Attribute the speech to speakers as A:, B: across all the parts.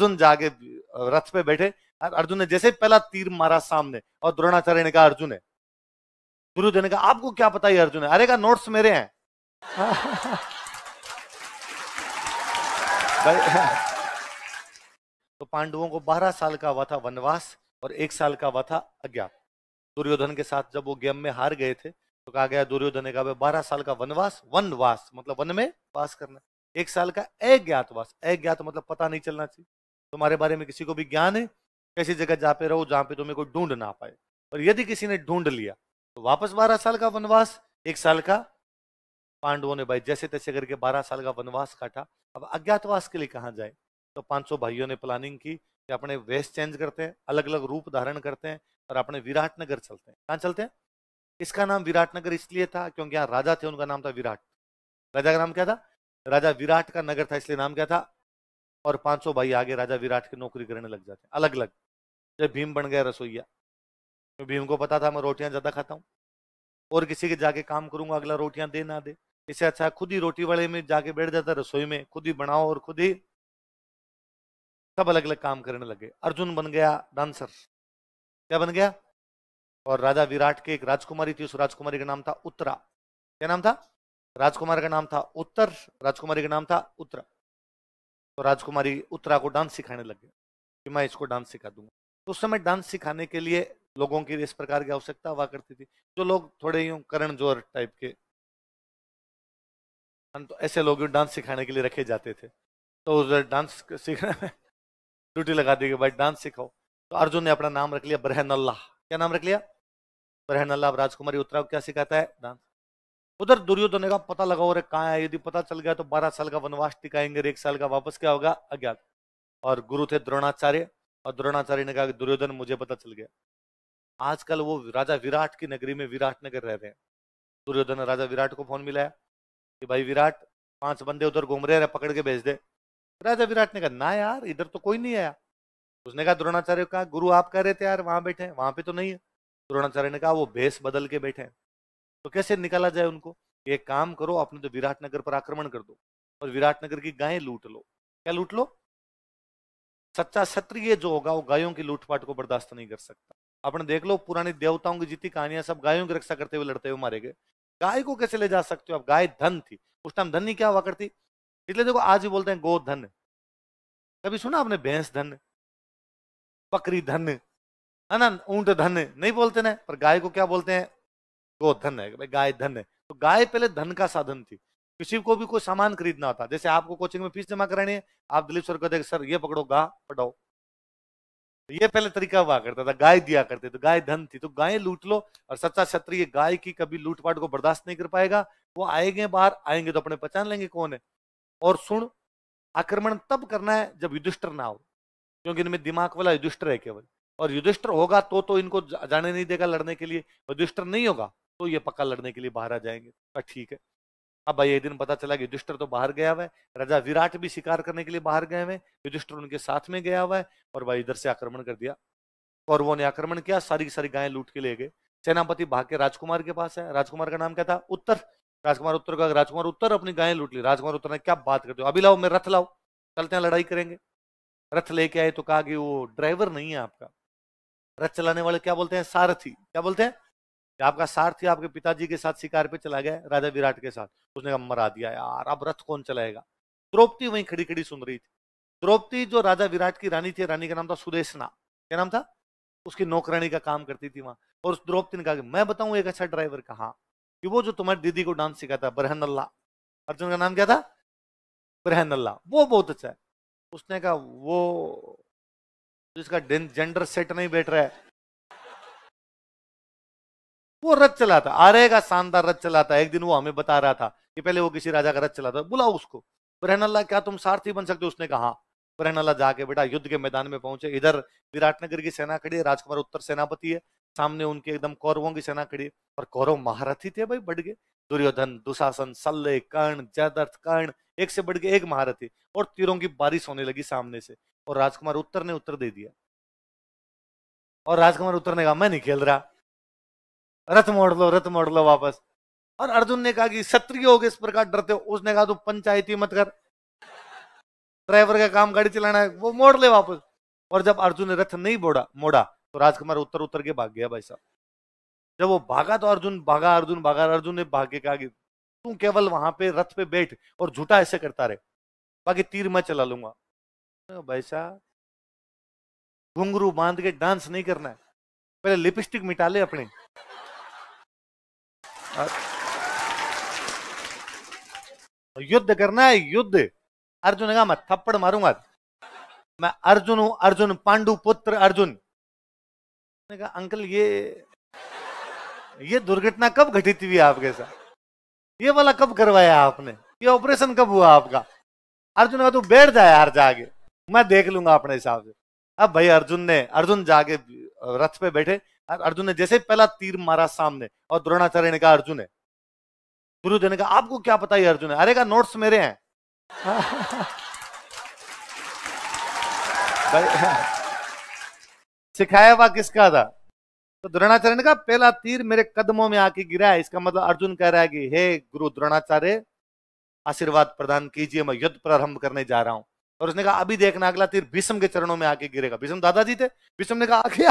A: अर्जुन जाके रथ पे बैठे अर्जुन ने जैसे पहला तीर मारा सामने और द्रोणाचार्य ने कहा अर्जुन है दुर्योधन ने कहा आपको क्या पता है अर्जुन है अरे का नोट्स मेरे हैं हाँ। तो पांडवों को 12 साल का हुआ था वनवास और एक साल का हुआ था अज्ञात दुर्योधन के साथ जब वो गेम में हार गए थे तो कहा गया दुर्योधन ने कहा बारह साल का वनवास वनवास मतलब वन में वास करना एक साल का अज्ञातवास अज्ञात मतलब पता नहीं चलना चाहिए तुम्हारे बारे में किसी को भी ज्ञान है ऐसी जगह जा पे रहो जहाँ पे तुम्हें कोई ढूंढ ना पाए और यदि किसी ने ढूंढ लिया तो वापस बारह साल का वनवास एक साल का पांडवों ने भाई जैसे तैसे करके बारह साल का वनवास काटा अब अज्ञातवास के लिए कहाँ जाए तो सौ भाइयों ने प्लानिंग की कि अपने वेस्ट चेंज करते हैं अलग अलग रूप धारण करते हैं और अपने विराटनगर चलते हैं कहाँ चलते हैं इसका नाम विराटनगर इसलिए था क्योंकि यहाँ राजा थे उनका नाम था विराट राजा का नाम क्या था राजा विराट का नगर था इसलिए नाम क्या था और 500 भाई आगे राजा विराट की नौकरी करने लग जाते हैं अलग अलग जब भीम बन गया रसोईया तो भीम को पता था मैं रोटियां ज़्यादा खाता हूँ और किसी के जाके काम करूंगा अगला रोटियां दे ना दे इससे अच्छा खुद ही रोटी वाले में जाके बैठ जाता रसोई में खुद ही बनाओ और खुद ही सब अलग अलग काम करने लगे अर्जुन बन गया डांसर क्या बन गया और राजा विराट के एक राजकुमारी थी उस राजकुमारी का नाम था उत्तरा क्या नाम था राजकुमार का नाम था उत्तर राजकुमारी का नाम था उत्तरा तो राजकुमारी उत्तरा को डांस सिखाने लग गया कि मैं इसको डांस सिखा दूंगा तो उस समय डांस सिखाने के लिए लोगों की इस प्रकार की आवश्यकता हुआ करती थी जो लोग थोड़े यूँ करण जोर टाइप के तो ऐसे लोग डांस सिखाने के लिए रखे जाते थे तो उधर डांस सीखने में ड्यूटी लगा दी कि भाई डांस सिखाओ तो अर्जुन ने अपना नाम रख लिया ब्रहन अल्लाह क्या नाम रख लिया ब्रहन अल्लाह राजकुमारी उत्तरा क्या सिखाता है डांस उधर दुर्योधन का पता लगा और कहाँ है यदि पता चल गया तो बारह साल का वनवास टिकाएंगे एक साल का वापस क्या होगा अज्ञात और गुरु थे द्रोणाचार्य और द्रोणाचार्य ने कहा कि दुर्योधन मुझे पता चल गया आजकल वो राजा विराट की नगरी में विराट नगर रह रहे हैं दुर्योधन ने राजा विराट को फोन मिलाया कि भाई विराट पांच बंदे उधर घूम रहे हैं पकड़ के भेज दे राजा विराट ने कहा ना यार इधर तो कोई नहीं आया उसने कहा द्रोणाचार्य कहा गुरु आप कह रहे थे यार वहां बैठे वहां पे तो नहीं है द्रोणाचार्य ने कहा वो भेस बदल के बैठे हैं तो कैसे निकाला जाए उनको एक काम करो अपने तो विराटनगर पर आक्रमण कर दो और विराटनगर की गायें लूट लो क्या लूट लो सच्चा क्षत्रिय जो होगा वो गायों की लूटपाट को बर्दाश्त नहीं कर सकता अपने देख लो पुरानी देवताओं की जीती कहानियां सब गायों की रक्षा करते हुए लड़ते हुए मारे गए गाय को कैसे ले जा सकते हो आप गाय धन थी उस टाइम धन ही क्या हुआ करती इसलिए देखो आज भी बोलते हैं गो धन कभी सुना आपने भैंस धन बकरी धन है ना ऊंट धन नहीं बोलते ना पर गाय को क्या बोलते हैं गो धन है भाई गाय धन है तो गाय पहले धन का साधन थी किसी को भी कोई सामान खरीदना होता जैसे आपको कोचिंग में फीस जमा करानी है आप दिलीप सर को देख सर ये पकड़ो गा पढ़ाओ तो ये पहले तरीका हुआ करता था गाय दिया करते तो गाय धन थी तो गाय लूट लो और सच्चा क्षत्रिय गाय की कभी लूटपाट को बर्दाश्त नहीं कर पाएगा वो आएंगे बाहर आएंगे तो अपने पहचान लेंगे कौन है और सुन आक्रमण तब करना है जब युधिष्ठर ना हो क्योंकि इनमें दिमाग वाला युधिष्ठर है केवल और युधिष्ठर होगा तो तो इनको जाने नहीं देगा लड़ने के लिए युधिष्ठर नहीं होगा तो ये पक्का लड़ने के लिए बाहर आ जाएंगे हाँ, ठीक है अब हाँ, भाई एक दिन पता चला कि युधिष्ठर तो बाहर गया हुआ है राजा विराट भी शिकार करने के लिए बाहर गए हुए युधिष्ठर उनके साथ में गया हुआ है और भाई इधर से आक्रमण कर दिया वो ने आक्रमण किया सारी की सारी गायें लूट के ले गए सेनापति भाग के राजकुमार के पास है राजकुमार का नाम क्या था उत्तर राजकुमार उत्तर का राजकुमार उत्तर अपनी गायें लूट ली राजकुमार उत्तर ने क्या बात करते हो अभी लाओ मैं रथ लाओ चलते हैं लड़ाई करेंगे रथ लेके आए तो कहा कि वो ड्राइवर नहीं है आपका रथ चलाने वाले क्या बोलते हैं सारथी क्या बोलते हैं आपका सारथी आपके पिताजी के साथ शिकार पे चला गया राजा विराट के साथ उसने मरा दिया यार अब रथ कौन चलाएगा द्रौपदी वहीं खड़ी खड़ी सुन रही थी द्रौपदी जो राजा विराट की रानी थी रानी का नाम था सुदेशना क्या नाम था उसकी नौकरानी का काम करती थी वहां और उस द्रौपदी ने कहा मैं बताऊं एक अच्छा ड्राइवर कहा कि वो जो तुम्हारी दीदी को डांस सिखाता है बरहन अल्लाह अर्जुन का नाम क्या था बरहन अल्लाह वो बहुत अच्छा है उसने कहा वो जिसका जेंडर सेट नहीं बैठ रहा है वो रथ चलाता आर्य का शानदार रथ चलाता एक दिन वो हमें बता रहा था कि पहले वो किसी राजा का रथ चलाता बुलाओ उसको बरहन क्या तुम सारथी बन सकते हो उसने कहा बरहन जाके बेटा युद्ध के मैदान में पहुंचे इधर विराटनगर की सेना खड़ी है राजकुमार उत्तर सेनापति है सामने उनके एकदम कौरवों की सेना खड़ी है और कौरव महारथी थे भाई बढ़ गए दुर्योधन दुशासन सल्ले कर्ण जयदर्थ कर्ण एक से बढ़ गए एक महारथी और तीरों की बारिश होने लगी सामने से और राजकुमार उत्तर ने उत्तर दे दिया और राजकुमार उत्तर ने कहा मैं नहीं खेल रहा रथ मोड़ लो रथ मोड़ लो वापस और अर्जुन ने कहा कि सत्रिय हो गए इस प्रकार डरते हो उसने कहा तू पंचायती मत कर ड्राइवर का काम गाड़ी चलाना है वो मोड़ ले वापस और जब अर्जुन ने रथ नहीं मोड़ा मोड़ा तो राजकुमार उत्तर उत्तर के भाग गया भाई साहब जब वो भागा तो अर्जुन भागा अर्जुन भागा अर्जुन ने भाग के कहा कि तू केवल वहां पे रथ पे बैठ और झूठा ऐसे करता रहे बाकी तीर मैं चला लूंगा भाई साहब घुंगरू बांध के डांस नहीं करना है पहले लिपस्टिक मिटा ले अपने युद्ध करना है युद्ध अर्जुन का मैं थप्पड़ मारूंगा मैं अर्जुन हूं अर्जुन पांडु पुत्र अर्जुन ने कहा अंकल ये ये दुर्घटना कब घटित हुई आपके साथ ये वाला कब करवाया आपने ये ऑपरेशन कब हुआ आपका अर्जुन का तू तो बैठ जाए यार जाके मैं देख लूंगा अपने हिसाब से अब भाई अर्जुन ने अर्जुन जाके रथ पे बैठे अर्जुन ने जैसे पहला तीर मारा सामने और द्रोणाचार्य ने कहा अर्जुन है गुरुदेव ने कहा आपको क्या पता है अर्जुन अरे का नोट्स मेरे हैं सिखाया हुआ किसका था तो द्रोणाचार्य ने कहा पहला तीर मेरे कदमों में आके गिरा है इसका मतलब अर्जुन कह रहा है कि हे गुरु द्रोणाचार्य आशीर्वाद प्रदान कीजिए मैं युद्ध प्रारंभ करने जा रहा हूं और उसने कहा अभी देखना अगला तीर भीष्म के चरणों में आके गिरेगा भीष्म दादाजी थे भीष्म ने कहा आगे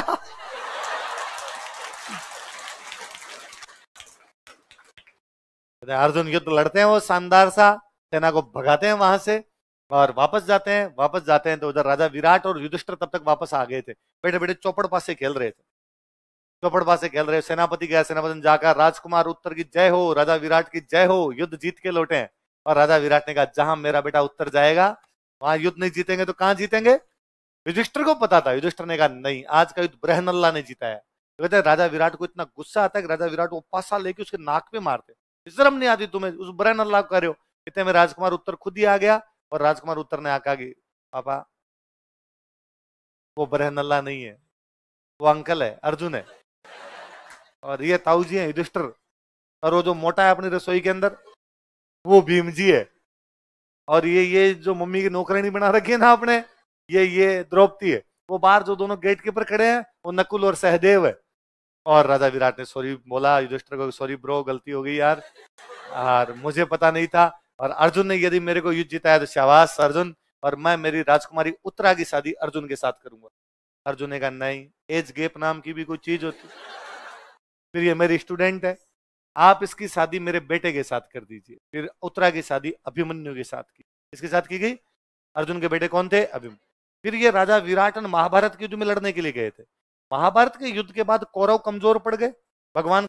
A: अर्जुन युद्ध लड़ते हैं वो शानदार सा सेना को भगाते हैं वहां से और वापस जाते हैं वापस जाते हैं तो उधर राजा विराट और युधिष्ठर तब तक वापस आ गए थे बेटे बेटे चौपड़ पास से खेल रहे थे चौपड़ पास से खेल रहे सेनापति गया सेनापति जाकर राजकुमार उत्तर की जय हो राजा विराट की जय हो युद्ध जीत के लौटे हैं और राजा विराट ने कहा जहां मेरा बेटा उत्तर जाएगा वहां युद्ध नहीं जीतेंगे तो कहाँ जीतेंगे युधिष्ठर को पता था युधिष्ठर ने कहा नहीं आज का युद्ध ब्रहनल्ला ने जीता है तो कहते राजा विराट को इतना गुस्सा आता है कि राजा विराट वो पासा लेके उसके नाक में मारते शर्म नहीं आती तुम्हें उस बुरा अल्लाह कर रहे हो इतने में राजकुमार उत्तर खुद ही आ गया और राजकुमार उत्तर ने आका गई पापा वो बरहन अल्लाह नहीं है वो अंकल है अर्जुन है और ये ताऊ जी है युधिष्ठर और वो जो मोटा है अपनी रसोई के अंदर वो भीम जी है और ये ये जो मम्मी की नौकरानी बना रखी है ना आपने ये ये द्रौपदी है वो बाहर जो दोनों गेट के ऊपर खड़े हैं वो नकुल और सहदेव है और राजा विराट ने सॉरी बोला युधिष्ठर को सॉरी ब्रो गलती हो गई यार और मुझे पता नहीं था और अर्जुन ने यदि मेरे को युद्ध जिताया तो शाबाश अर्जुन और मैं मेरी राजकुमारी उत्तरा की शादी अर्जुन के साथ करूंगा अर्जुन ने कहा नहीं एज गेप नाम की भी कोई चीज होती फिर ये मेरी स्टूडेंट है आप इसकी शादी मेरे बेटे के साथ कर दीजिए फिर उत्तरा की शादी अभिमन्यु के साथ की इसके साथ की गई अर्जुन के बेटे कौन थे अभिमन्यु फिर ये राजा विराटन महाभारत के युद्ध में लड़ने के लिए गए थे महाभारत के युद्ध के बाद कौरव कमजोर पड़ गए भगवान